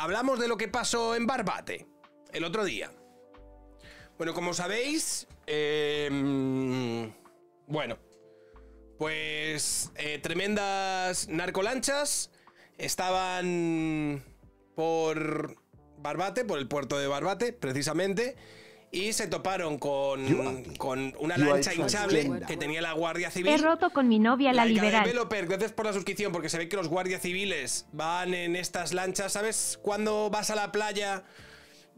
hablamos de lo que pasó en Barbate el otro día. Bueno, como sabéis, em, bueno, pues eh, tremendas narcolanchas estaban por Barbate, por el puerto de Barbate, precisamente y se toparon con, con una lancha hinchable que tenía la Guardia Civil. He roto con mi novia la, la liberal. Developer, gracias por la suscripción, porque se ve que los guardias civiles van en estas lanchas. ¿Sabes cuando vas a la playa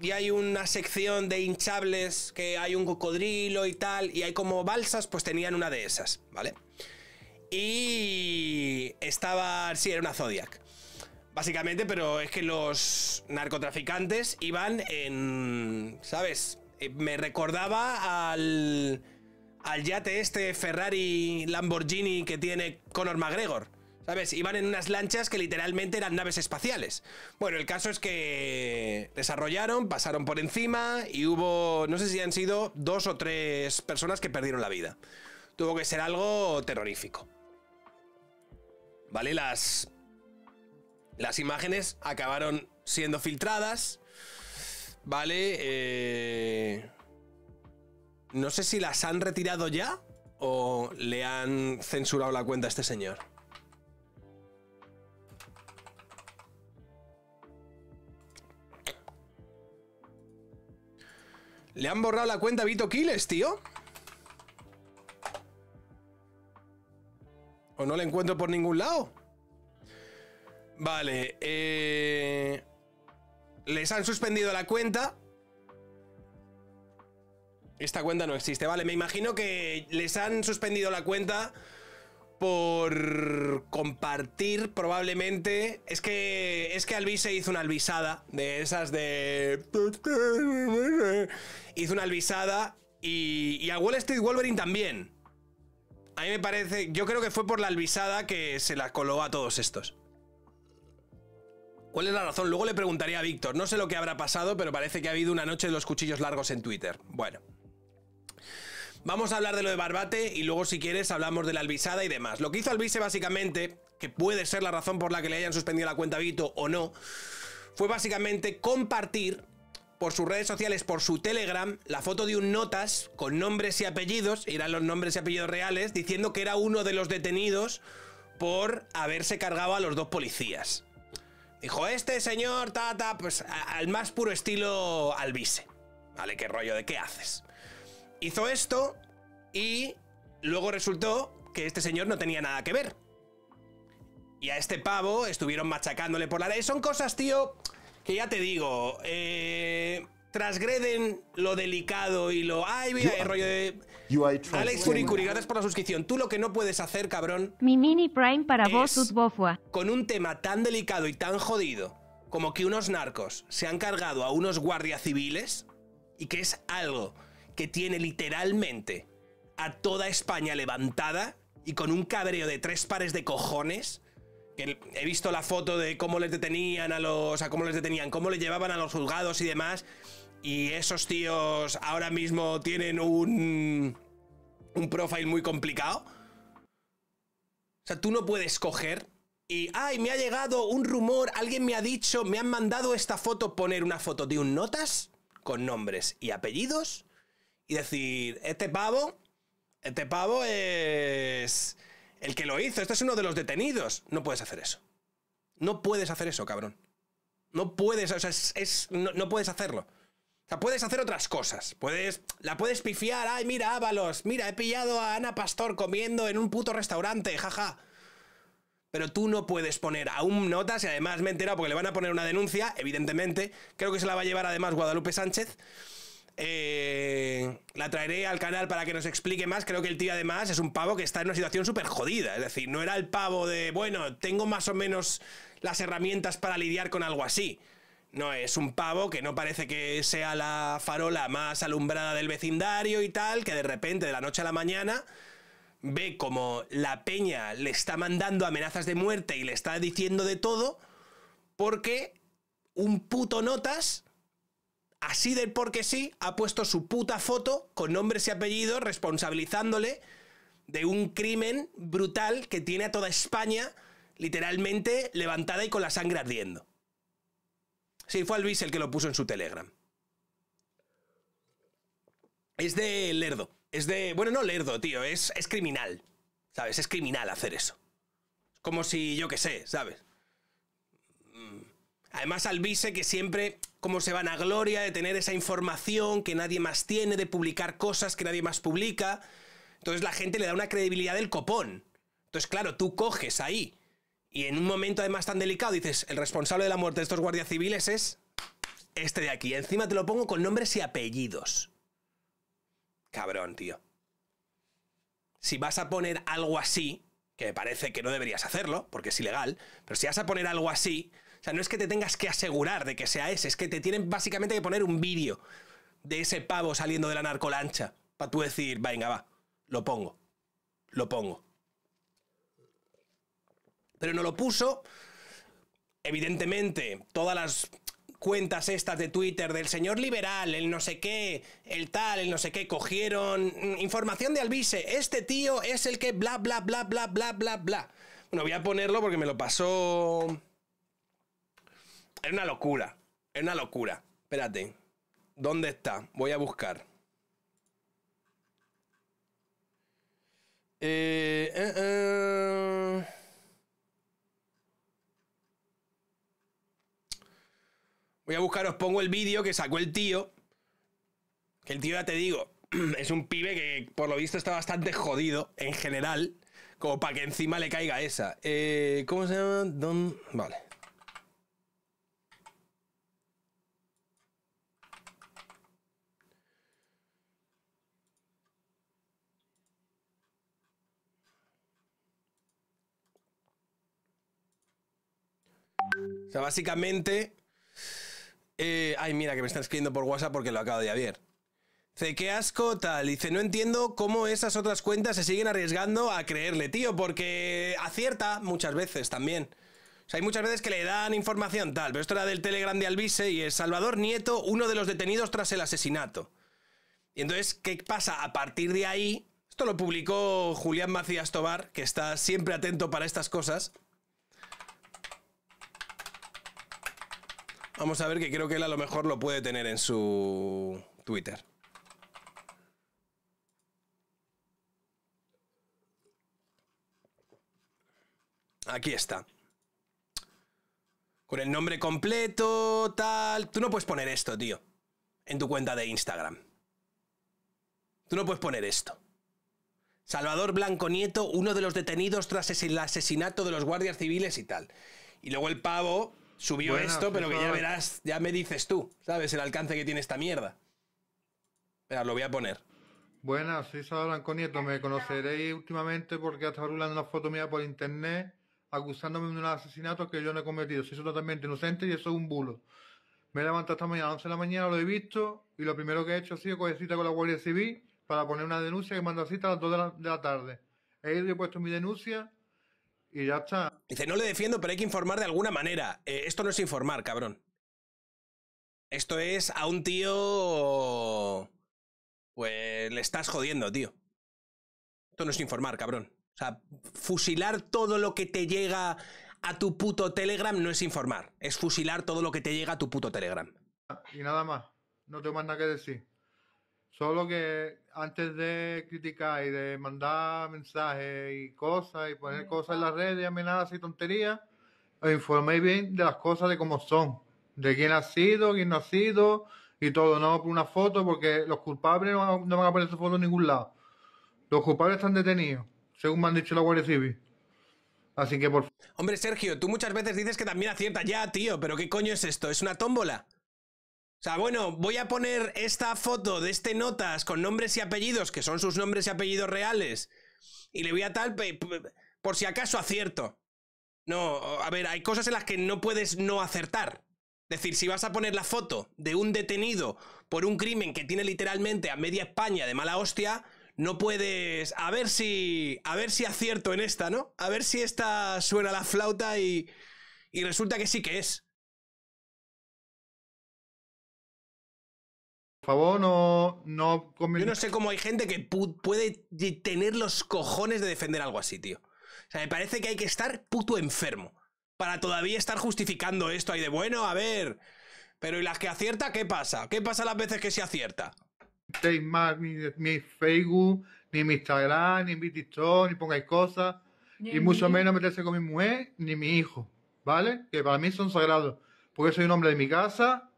y hay una sección de hinchables que hay un cocodrilo y tal, y hay como balsas? Pues tenían una de esas, ¿vale? Y estaba, sí, era una Zodiac. Básicamente, pero es que los narcotraficantes iban en, ¿sabes? Eh, me recordaba al, al yate este Ferrari Lamborghini que tiene Conor McGregor. ¿Sabes? Iban en unas lanchas que literalmente eran naves espaciales. Bueno, el caso es que desarrollaron, pasaron por encima y hubo, no sé si han sido dos o tres personas que perdieron la vida. Tuvo que ser algo terrorífico. ¿Vale? Las, las imágenes acabaron siendo filtradas Vale. Eh... No sé si las han retirado ya o le han censurado la cuenta a este señor. Le han borrado la cuenta a Vito Quiles, tío. O no la encuentro por ningún lado. Vale, eh... Les han suspendido la cuenta. Esta cuenta no existe. Vale, me imagino que les han suspendido la cuenta por compartir probablemente. Es que es que Albi hizo una alvisada de esas de hizo una alvisada y, y a Wall Street Wolverine también. A mí me parece, yo creo que fue por la alvisada que se la coló a todos estos. ¿Cuál es la razón? Luego le preguntaría a Víctor. No sé lo que habrá pasado, pero parece que ha habido una noche de los cuchillos largos en Twitter. Bueno. Vamos a hablar de lo de Barbate y luego, si quieres, hablamos de la alvisada y demás. Lo que hizo Albise, básicamente, que puede ser la razón por la que le hayan suspendido la cuenta a Vito o no, fue básicamente compartir por sus redes sociales, por su Telegram, la foto de un notas con nombres y apellidos, irán eran los nombres y apellidos reales, diciendo que era uno de los detenidos por haberse cargado a los dos policías. Dijo, este señor, tata, pues al más puro estilo Albise. ¿Vale? ¿Qué rollo de qué haces? Hizo esto y luego resultó que este señor no tenía nada que ver. Y a este pavo estuvieron machacándole por la ley. Son cosas, tío, que ya te digo, eh, transgreden lo delicado y lo... Ay, mira, el rollo de... Alex Furicuri, gracias por la suscripción. Tú lo que no puedes hacer, cabrón. Mi mini prime para vos, Con un tema tan delicado y tan jodido como que unos narcos se han cargado a unos guardias civiles y que es algo que tiene literalmente a toda España levantada y con un cabreo de tres pares de cojones. Que he visto la foto de cómo les detenían a los. a cómo les detenían, cómo les llevaban a los juzgados y demás. Y esos tíos ahora mismo tienen un, un profile muy complicado. O sea, tú no puedes coger y, ay, me ha llegado un rumor, alguien me ha dicho, me han mandado esta foto, poner una foto de un notas con nombres y apellidos y decir, este pavo, este pavo es el que lo hizo, este es uno de los detenidos. No puedes hacer eso. No puedes hacer eso, cabrón. No puedes, o sea, es, no puedes hacerlo puedes hacer otras cosas. Puedes. La puedes pifiar. Ay, mira, Ábalos. Mira, he pillado a Ana Pastor comiendo en un puto restaurante. Jaja. Pero tú no puedes poner aún notas y además me he enterado porque le van a poner una denuncia, evidentemente. Creo que se la va a llevar además Guadalupe Sánchez. Eh, la traeré al canal para que nos explique más. Creo que el tío además es un pavo que está en una situación súper jodida. Es decir, no era el pavo de, bueno, tengo más o menos las herramientas para lidiar con algo así. No es un pavo que no parece que sea la farola más alumbrada del vecindario y tal, que de repente, de la noche a la mañana, ve como la peña le está mandando amenazas de muerte y le está diciendo de todo, porque un puto notas, así de porque sí, ha puesto su puta foto con nombres y apellidos responsabilizándole de un crimen brutal que tiene a toda España literalmente levantada y con la sangre ardiendo. Sí, fue Alvis el que lo puso en su Telegram. Es de Lerdo. Es de. Bueno, no Lerdo, tío. Es, criminal. ¿Sabes? Es criminal hacer eso. Es como si, yo qué sé, ¿sabes? Mm. Además, Alvise que siempre, como se van a gloria de tener esa información que nadie más tiene, de publicar cosas que nadie más publica. Entonces la gente le da una credibilidad del copón. Entonces, claro, tú coges ahí y en un momento además tan delicado dices, el responsable de la muerte de estos guardias civiles es este de aquí. Encima te lo pongo con nombres y apellidos. Cabrón, tío. Si vas a poner algo así, que me parece que no deberías hacerlo, porque es ilegal, pero si vas a poner algo así, o sea, no es que te tengas que asegurar de que sea ese, es que te tienen básicamente que poner un vídeo de ese pavo saliendo de la narcolancha para tú decir, venga, va, lo pongo, lo pongo pero no lo puso. Evidentemente, todas las cuentas estas de Twitter del señor liberal, el no sé qué, el tal, el no sé qué, cogieron mm, información de Alvise, este tío es el que bla, bla, bla, bla, bla, bla, bla. Bueno, voy a ponerlo porque me lo pasó... Es una locura, es una locura. Espérate, ¿dónde está? Voy a buscar. Eh, eh... eh. Voy a buscar, os pongo el vídeo que sacó el tío. Que el tío, ya te digo, es un pibe que por lo visto está bastante jodido en general. Como para que encima le caiga esa. Eh, ¿Cómo se llama? Don... Vale. O sea, básicamente eh, ay, mira, que me están escribiendo por WhatsApp porque lo acabo de ver. Dice, qué asco tal. Dice, no entiendo cómo esas otras cuentas se siguen arriesgando a creerle, tío, porque acierta muchas veces también. O sea, hay muchas veces que le dan información tal, pero esto era del Telegram de Albise y es Salvador Nieto, uno de los detenidos tras el asesinato. Y entonces, ¿qué pasa? A partir de ahí, esto lo publicó Julián Macías Tobar, que está siempre atento para estas cosas. Vamos a ver que creo que él a lo mejor lo puede tener en su Twitter. Aquí está. Con el nombre completo, tal... Tú no puedes poner esto, tío. En tu cuenta de Instagram. Tú no puedes poner esto. Salvador Blanco Nieto, uno de los detenidos tras el asesinato de los guardias civiles y tal. Y luego el pavo subió esto, pero que ya verás, ya me dices tú, ¿sabes? El alcance que tiene esta mierda. Espera, lo voy a poner. Buenas, soy Salvador Blanco Nieto. Me conoceréis últimamente porque hasta estado una foto mía por internet acusándome de un asesinato que yo no he cometido. Soy totalmente inocente y eso es un bulo. Me he levantado esta mañana a las 11 de la mañana, lo he visto y lo primero que he hecho ha sido coger cita con la Guardia Civil para poner una denuncia que manda cita a las 2 de la, de la tarde. He ido y he puesto mi denuncia Dice, no le defiendo, pero hay que informar de alguna manera. Eh, esto no es informar, cabrón. Esto es a un tío... Pues le estás jodiendo, tío. Esto no es informar, cabrón. O sea, fusilar todo lo que te llega a tu puto Telegram no es informar. Es fusilar todo lo que te llega a tu puto Telegram. Y nada más. No te más nada que decir. Solo que antes de criticar y de mandar mensajes y cosas y poner cosas en las redes, amenazas y tonterías, os informéis bien de las cosas de cómo son, de quién ha sido, quién no ha sido y todo, no por una foto, porque los culpables no, van a poner su foto en ningún lado. Los culpables están detenidos, según me han dicho la Guardia Civil. Así que por Hombre, Sergio, tú muchas veces dices que también acierta ya, tío, pero ¿qué coño es esto? ¿Es una tómbola? O sea, bueno, voy a poner esta foto de este notas con nombres y apellidos, que son sus nombres y apellidos reales, y le voy a tal por si acaso acierto. No, a ver, hay cosas en las que no puedes no acertar. Es decir, si vas a poner la foto de un detenido por un crimen que tiene literalmente a media España de mala hostia, no puedes. A ver si. A ver si acierto en esta, ¿no? A ver si esta suena la flauta y. Y resulta que sí que es. favor, no. no Yo no sé cómo hay gente que puede tener los cojones de defender algo así, tío. O sea, me parece que hay que estar puto enfermo. Para todavía estar justificando esto ahí de bueno, a ver. Pero ¿y las que acierta qué pasa? ¿Qué pasa las veces que se acierta? más ni mi Facebook, ni mi Instagram, ni mi TikTok, ni pongáis cosas. y mucho menos meterse con mi mujer, ni mi hijo. ¿Vale? Que para mí son sagrados. Porque soy un hombre de mi casa,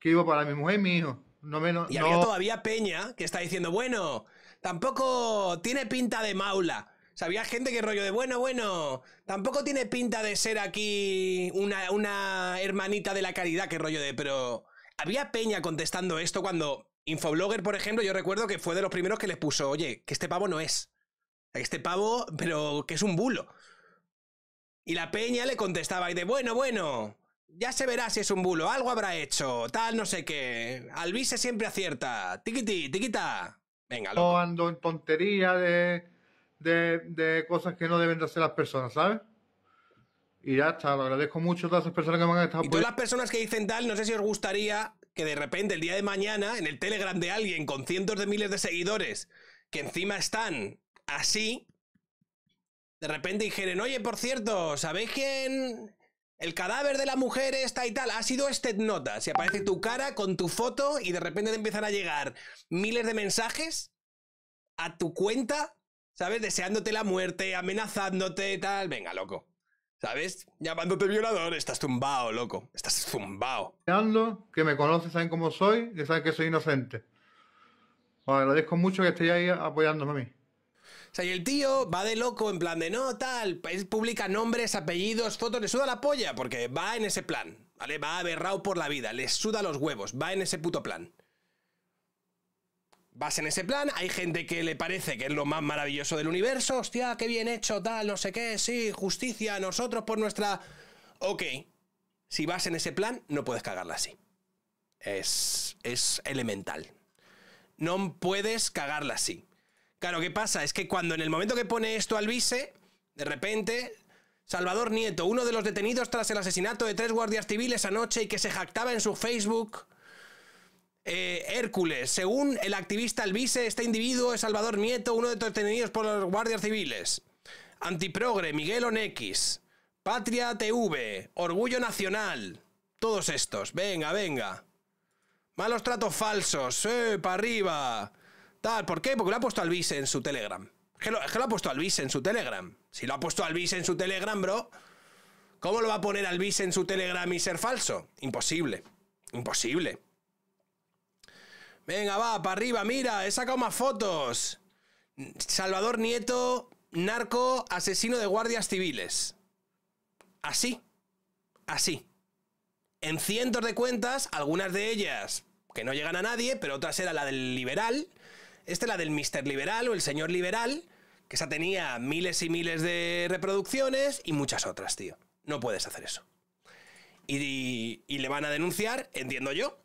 que vivo para mi mujer y mi hijo. No menos. Y había todavía Peña que está diciendo, bueno, tampoco tiene pinta de maula. O sea, había gente que rollo de, bueno, bueno, tampoco tiene pinta de ser aquí una, una hermanita de la caridad, que rollo de, pero. Había Peña contestando esto cuando Infoblogger, por ejemplo, yo recuerdo que fue de los primeros que les puso, oye, que este pavo no es. Este pavo, pero que es un bulo. Y la Peña le contestaba y de, bueno, bueno, ya se verá si es un bulo, algo habrá hecho, tal no sé qué. Alvise siempre acierta. Tiquiti, tiquita. Venga, loco. No ando en tontería de, de, de, cosas que no deben de hacer las personas, ¿sabes? Y ya está, lo agradezco mucho a todas esas personas que me han estado... Y todas las personas que dicen tal, no sé si os gustaría que de repente el día de mañana en el Telegram de alguien con cientos de miles de seguidores que encima están así, de repente dijeren, oye, por cierto, ¿sabéis quién el cadáver de la mujer está y tal ha sido este nota. Si aparece tu cara con tu foto y de repente te empiezan a llegar miles de mensajes a tu cuenta, ¿sabes? Deseándote la muerte, amenazándote y tal. Venga, loco. ¿Sabes? Llamándote violador, estás tumbado, loco. Estás zumbao. Que me conoce, saben cómo soy, y saben que soy inocente. agradezco mucho que estéis ahí apoyándome a mí. O sea, y el tío va de loco en plan de no, tal, publica nombres, apellidos, fotos, le suda la polla, porque va en ese plan, ¿vale? Va aberrado por la vida, le suda los huevos, va en ese puto plan. Vas en ese plan, hay gente que le parece que es lo más maravilloso del universo, hostia, qué bien hecho, tal, no sé qué, sí, justicia, a nosotros por nuestra... Ok, si vas en ese plan, no puedes cagarla así. Es, es elemental. No puedes cagarla así. Claro, ¿qué pasa? Es que cuando en el momento que pone esto al vice, de repente Salvador Nieto, uno de los detenidos tras el asesinato de tres guardias civiles anoche y que se jactaba en su Facebook. Eh, Hércules, según el activista Alvise, este individuo es Salvador Nieto, uno de los detenidos por los guardias civiles. Antiprogre, Miguel Onex, Patria TV, Orgullo Nacional, todos estos. Venga, venga. Malos tratos falsos, eh, para arriba. Tal, ¿por qué? Porque lo ha puesto vice en su Telegram. Es que, lo, ha puesto Bise en su Telegram. Si lo ha puesto Bise en su Telegram, bro, ¿cómo lo va a poner Bise en su Telegram y ser falso? Imposible. Imposible. Venga, va, para arriba, mira, he sacado más fotos. Salvador Nieto, narco, asesino de guardias civiles. Así. Así. En cientos de cuentas, algunas de ellas que no llegan a nadie, pero otras era la del liberal, esta es la del Mr. Liberal o el señor Liberal, que esa tenía miles y miles de reproducciones y muchas otras, tío. No puedes hacer eso. Y, y le van a denunciar, entiendo yo.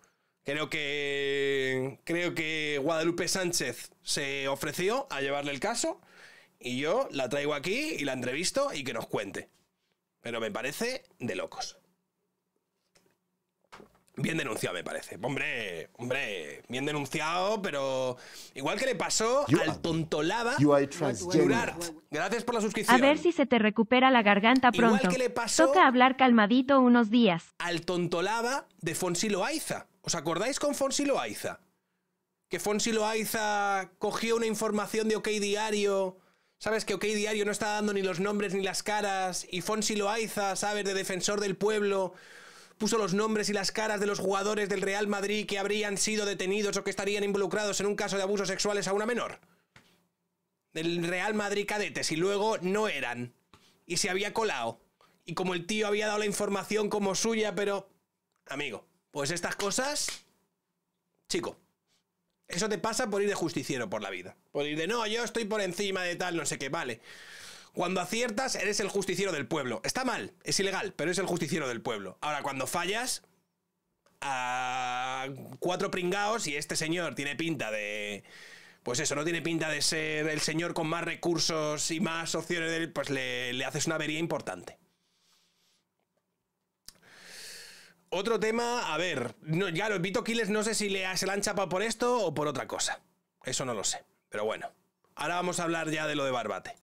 Creo que. Creo que Guadalupe Sánchez se ofreció a llevarle el caso. Y yo la traigo aquí y la entrevisto y que nos cuente. Pero me parece de locos. Bien denunciado, me parece. Hombre, hombre, bien denunciado, pero igual que le pasó al tontolada Gracias por la suscripción. A ver si se te recupera la garganta pronto. Igual que le pasó Toca hablar calmadito unos días. Al tontolada de Fonsi Loaiza. ¿Os acordáis con Fonsi Loaiza? Que Fonsi Loaiza cogió una información de OK Diario. Sabes que OK Diario no está dando ni los nombres ni las caras. Y Fonsi Loaiza, ¿sabes? De defensor del pueblo puso los nombres y las caras de los jugadores del Real Madrid que habrían sido detenidos o que estarían involucrados en un caso de abusos sexuales a una menor. Del Real Madrid cadetes y luego no eran. Y se había colado. Y como el tío había dado la información como suya, pero... Amigo, pues estas cosas... Chico, eso te pasa por ir de justiciero por la vida. Por ir de, no, yo estoy por encima de tal, no sé qué, vale. Cuando aciertas, eres el justiciero del pueblo. Está mal, es ilegal, pero es el justiciero del pueblo. Ahora, cuando fallas, a cuatro pringaos y este señor tiene pinta de... Pues eso, no tiene pinta de ser el señor con más recursos y más opciones, pues le, haces una avería importante. Otro tema, a ver, no, ya los Vito Kiles no sé si le, se la han chapado por esto o por otra cosa. Eso no lo sé, pero bueno. Ahora vamos a hablar ya de lo de Barbate.